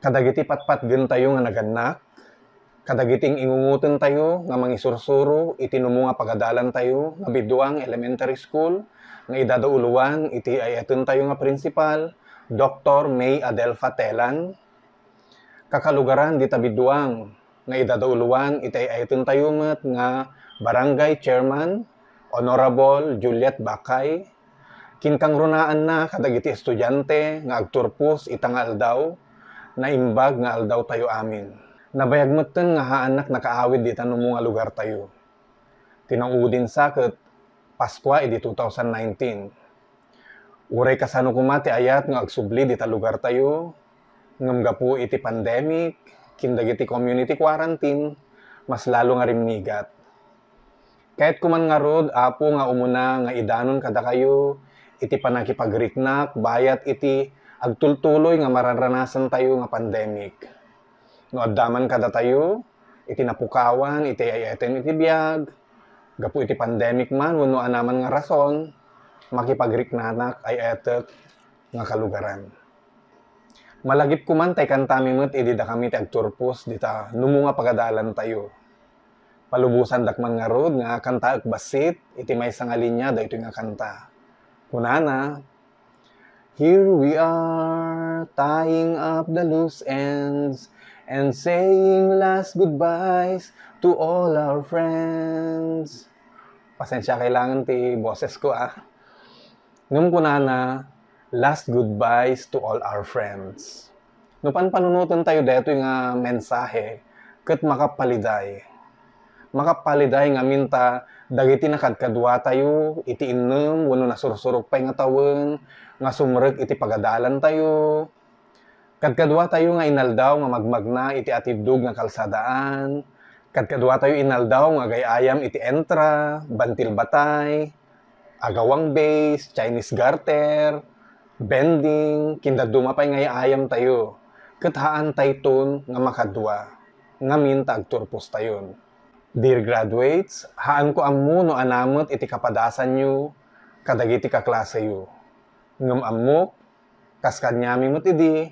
kadagiti patpatgen tayo nga naganak, kadagiting ingungutin tayo nga mangisursuro iti numo nga pagadalan tayo nga biduang elementary school nga idadauluan iti ayaten tayo nga principal Dr. May Adelfa Telan kakalugaran dita biduang nga idadauluan iti ayaten tayo met nga barangay chairman Honorable Juliet Bakay kinkang runaan na kadagiti estudyante nga agturpos itangal daw naimbag nga aldaw tayo amin. Nabayagmat nga haanak nakaawid di tanong mga lugar tayo. Tinaudin sakit, Paskwa edi 2019. Uray kasano kumati ayat nga agsubli di lugar tayo, ngamgapu iti pandemic, kindagiti community quarantine, mas lalo nga rimnigat. Kahit kuman nga rod, apo nga umuna nga idanon kada kayo, iti panakipagritnak, bayat iti agtultuloy nga mararanasan tayo nga pandemic. No addaman kada tayo, iti napukawan, iti ayaten iti biyag, gapu iti pandemic man, wano anaman nga rason, makipagriknanak ay etek nga kalugaran. Malagip ko man tay kantami met idi da kami ti agturpos dita numo nga pagadalan tayo. Palubusan dakman nga road nga kanta ag basit iti may nga linya daytoy nga kanta. Kunana, Here we are, tying up the loose ends and saying last goodbyes to all our friends. Pasensya, kailangan ti boses ko ah. Nung kuna na, last goodbyes to all our friends. Nupan panunutan tayo dito nga mensahe kat makapaliday makapaliday nga minta dagiti nakadkadwa tayo iti innem wenno nasursurok pay nga tawen nga sumrek iti pagadalan tayo kadkadwa tayo nga inaldaw nga magmagna iti atibdog nga kalsadaan kadkadwa tayo inaldaw nga gayayam iti entra bantil batay agawang base Chinese garter bending kindaduma dumapay nga ayam tayo ket haan tayton nga makadwa nga minta agturpos tayon. Dear graduates, haan ko ammo no anamot iti kapadasan nyo, kadagiti kaklase yu. Ngam amok, kas kanyami mo't idi,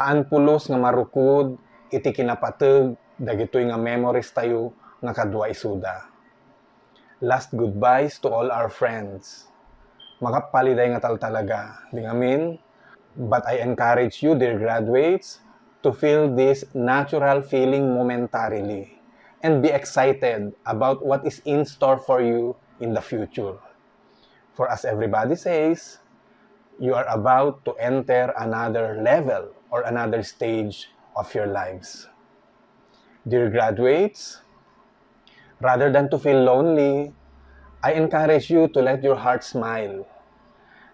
haan pulos nga marukod, iti kinapatag, dagitoy nga memories tayo, nga kadwa isuda. Last goodbyes to all our friends. Makapaliday nga tal talaga, di ngamin? But I encourage you, dear graduates, to feel this natural feeling momentarily and be excited about what is in store for you in the future. For as everybody says, you are about to enter another level or another stage of your lives. Dear graduates, rather than to feel lonely, I encourage you to let your heart smile.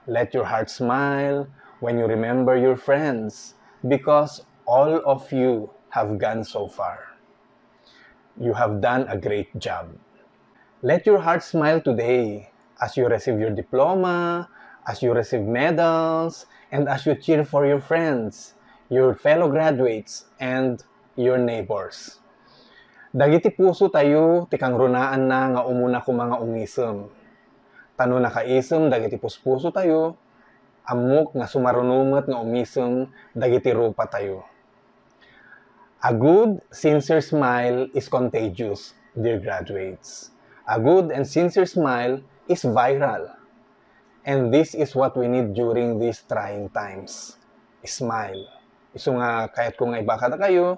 Let your heart smile when you remember your friends because all of you have gone so far. you have done a great job. Let your heart smile today as you receive your diploma, as you receive medals, and as you cheer for your friends, your fellow graduates, and your neighbors. Dagiti puso tayo, tikang runaan na nga umuna ko mga ungisem. Tano na kaisem, dagiti puso tayo, amok nga sumarunumat nga umisem, dagiti rupa tayo. A good, sincere smile is contagious, dear graduates. A good and sincere smile is viral. And this is what we need during these trying times. Smile. Iso nga, kahit kung nga ibakata kayo,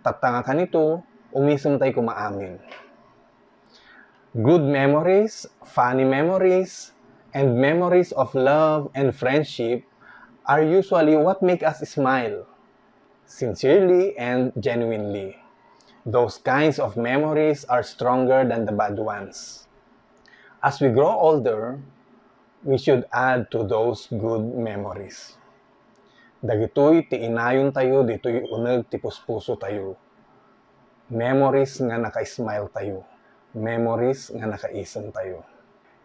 tatanga ka nito, umisom tayo kumaamin. Good memories, funny memories, and memories of love and friendship are usually what make us smile sincerely and genuinely. Those kinds of memories are stronger than the bad ones. As we grow older, we should add to those good memories. Dagitoy ti inayon tayo, ditoy uneg ti puspuso tayo. Memories nga naka-smile tayo. Memories nga naka-isan tayo.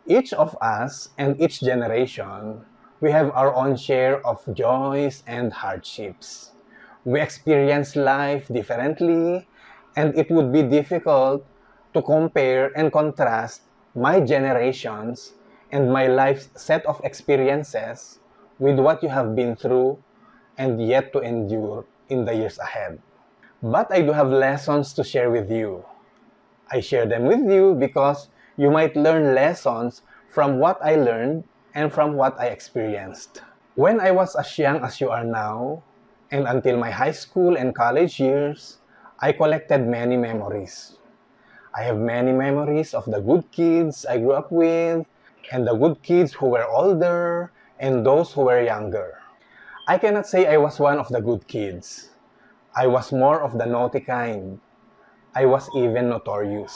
Each of us and each generation, we have our own share of joys and hardships. we experience life differently, and it would be difficult to compare and contrast my generations and my life's set of experiences with what you have been through and yet to endure in the years ahead. But I do have lessons to share with you. I share them with you because you might learn lessons from what I learned and from what I experienced. When I was as young as you are now, and until my high school and college years, I collected many memories. I have many memories of the good kids I grew up with, and the good kids who were older, and those who were younger. I cannot say I was one of the good kids. I was more of the naughty kind. I was even notorious.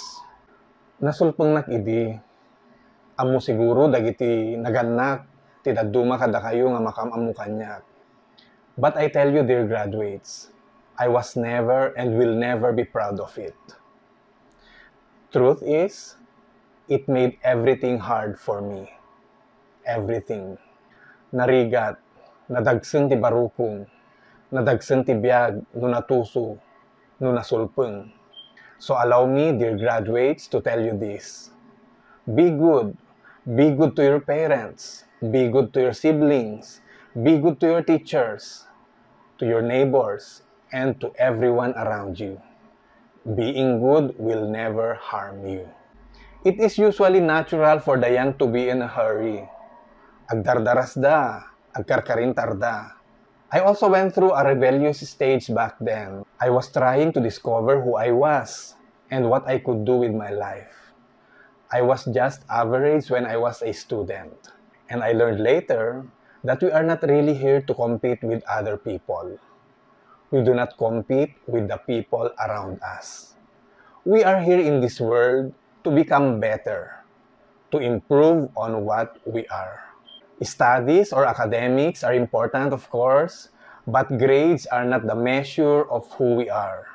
Nasulpong nak idi Amo siguro dagiti naganak, tidaduma kada kayo nga makamamu kanyak But I tell you, dear graduates, I was never and will never be proud of it. Truth is, it made everything hard for me. Everything. Narigat, nadagsin ti barukong, nadagsin ti biag, no natuso, no nasulpeng. So allow me, dear graduates, to tell you this. Be good. Be good to your parents. Be good to your siblings. Be good to your teachers, to your neighbors, and to everyone around you. Being good will never harm you. It is usually natural for the young to be in a hurry. karintar da. I also went through a rebellious stage back then. I was trying to discover who I was and what I could do with my life. I was just average when I was a student. And I learned later that we are not really here to compete with other people. We do not compete with the people around us. We are here in this world to become better, to improve on what we are. Studies or academics are important, of course, but grades are not the measure of who we are.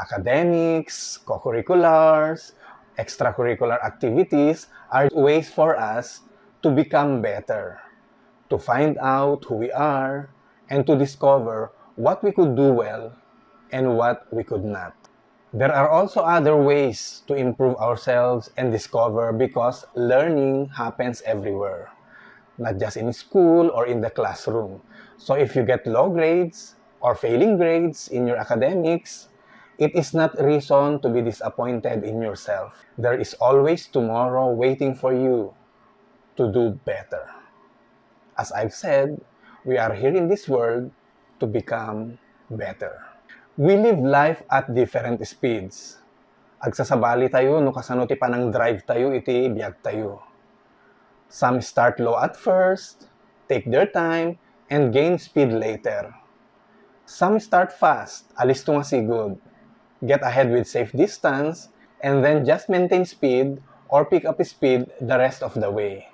Academics, co-curriculars, extracurricular activities are ways for us to become better to find out who we are and to discover what we could do well and what we could not. There are also other ways to improve ourselves and discover because learning happens everywhere, not just in school or in the classroom. So if you get low grades or failing grades in your academics, it is not reason to be disappointed in yourself. There is always tomorrow waiting for you to do better. As I've said, we are here in this world to become better. We live life at different speeds. Agsasabali tayo no kasanuti pa ng drive tayo iti biyag tayo. Some start low at first, take their time, and gain speed later. Some start fast, alis to nga sigod. Get ahead with safe distance, and then just maintain speed or pick up speed the rest of the way.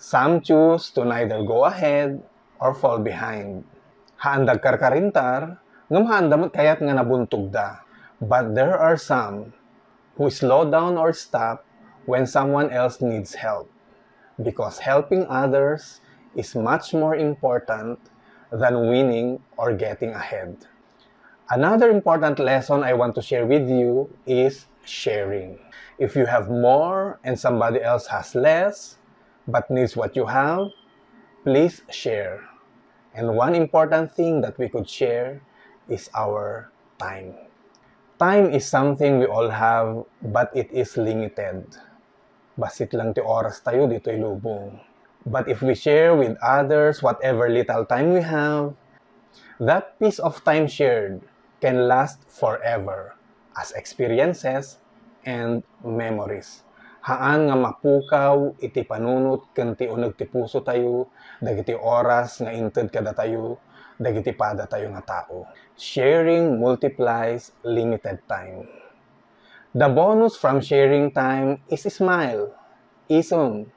Some choose to neither go ahead or fall behind. Haandag karkarintar, ngam haandamat kayat nga nabuntog But there are some who slow down or stop when someone else needs help. Because helping others is much more important than winning or getting ahead. Another important lesson I want to share with you is sharing. If you have more and somebody else has less, but needs what you have, please share. And one important thing that we could share is our time. Time is something we all have, but it is limited. Basit lang ti oras tayo dito ilubong. But if we share with others whatever little time we have, that piece of time shared can last forever as experiences and memories. Haan nga mapukaw iti panunot kanti uneg ti puso tayo, dagiti oras nga inted kada tayo, dagiti pada tayo nga tao. Sharing multiplies limited time. The bonus from sharing time is smile, ism,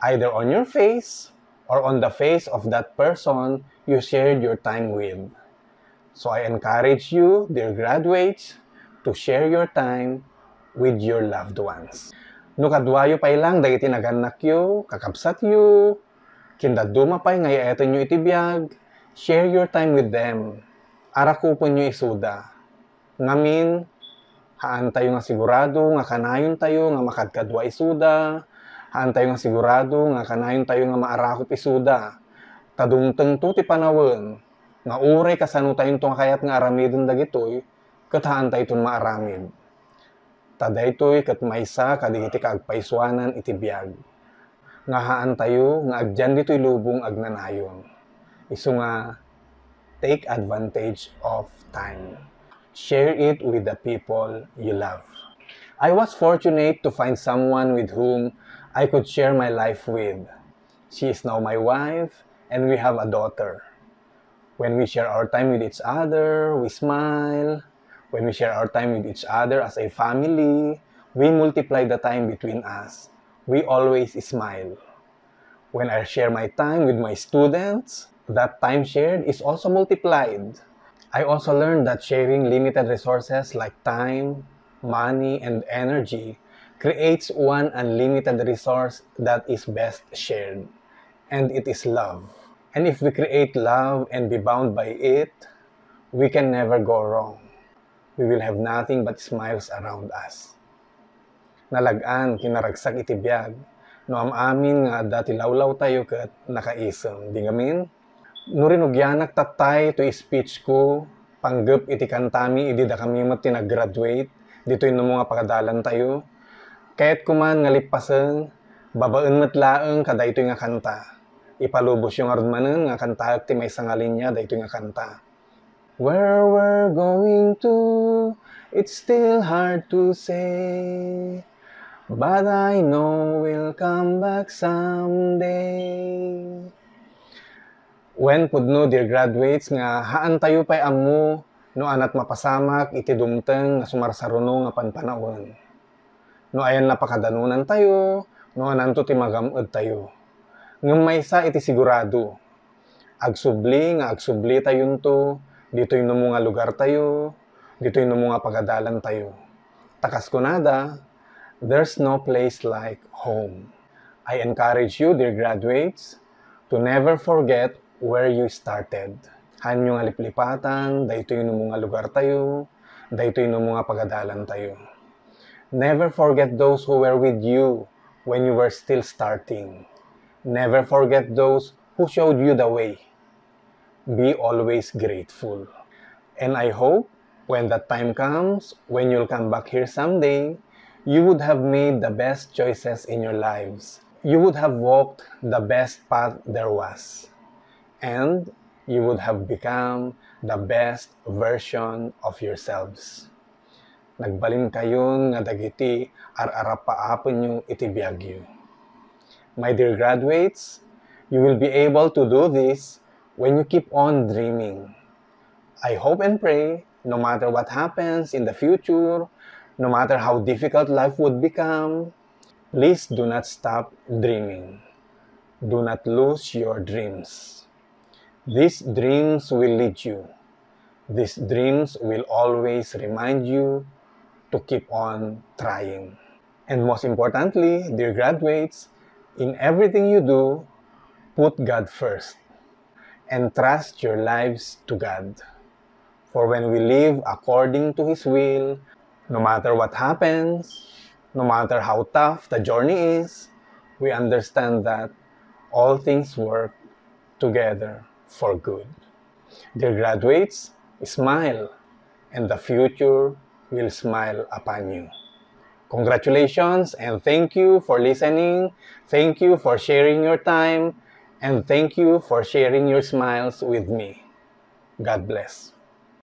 either on your face or on the face of that person you shared your time with. So I encourage you, dear graduates, to share your time with your loved ones. No kadwayo pa ilang dagiti naganak yu, kakabsat yu, kindaduma pay ngayaetan yu iti biyag, share your time with them. Arakupon yu isuda. Ngamin, haan tayo nga sigurado nga kanayon tayo nga makadkadwa isuda, haan tayo nga sigurado nga kanayon tayo nga maarakop isuda. Tadungteng to ti panawen nga uri kasano tayon tong kayat nga aramidon dagitoy, katahan tayo itong maaramid. Tadaytoy ket maysa kadigiti kaagpaisuanan iti biag. Nga haan tayo nga agdian ditoy lubong agnanayon. Isu nga take advantage of time. Share it with the people you love. I was fortunate to find someone with whom I could share my life with. She is now my wife and we have a daughter. When we share our time with each other, we smile, When we share our time with each other as a family, we multiply the time between us. We always smile. When I share my time with my students, that time shared is also multiplied. I also learned that sharing limited resources like time, money, and energy creates one unlimited resource that is best shared, and it is love. And if we create love and be bound by it, we can never go wrong. we will have nothing but smiles around us. Nalagaan, kinaragsak itibiyag, no am amin nga dati lawlaw tayo kat nakaisom. Di ngamin? Nurin ugyanak tatay to speech ko, panggap iti kantami, idi da kami mat tinagraduate, dito'y no mga pakadalan tayo. Kahit kuman nga lipasan, babaan matlaang kada ito'y nga kanta. Ipalubos yung ardumanan nga kanta ti may sangalin niya, da ito'y nga kanta Where we're going to, it's still hard to say. But I know we'll come back someday. When pudno dear graduates nga haan tayo pay amo no anat mapasamak iti dumteng nga sumarsaruno nga panpanawon. No ayan napakadanunan tayo, no ananto ti magamod tayo. Ngem maysa iti sigurado. Agsubli nga agsubli tayo nto Dito'y no mga lugar tayo, dito'y no mga pagadalan tayo. Takas ko nada, there's no place like home. I encourage you, dear graduates, to never forget where you started. Han yung aliplipatan, dahito yun yung mga lugar tayo, dahito yun yung mga pagadalan tayo. Never forget those who were with you when you were still starting. Never forget those who showed you the way be always grateful. And I hope when that time comes, when you'll come back here someday, you would have made the best choices in your lives. You would have walked the best path there was. And you would have become the best version of yourselves. Nagbalin kayon nga dagiti ararapaapon yung itibiyagyo. My dear graduates, you will be able to do this when you keep on dreaming. I hope and pray, no matter what happens in the future, no matter how difficult life would become, please do not stop dreaming. Do not lose your dreams. These dreams will lead you. These dreams will always remind you to keep on trying. And most importantly, dear graduates, in everything you do, put God first and trust your lives to God. For when we live according to His will, no matter what happens, no matter how tough the journey is, we understand that all things work together for good. Dear graduates, smile, and the future will smile upon you. Congratulations and thank you for listening. Thank you for sharing your time and thank you for sharing your smiles with me. God bless.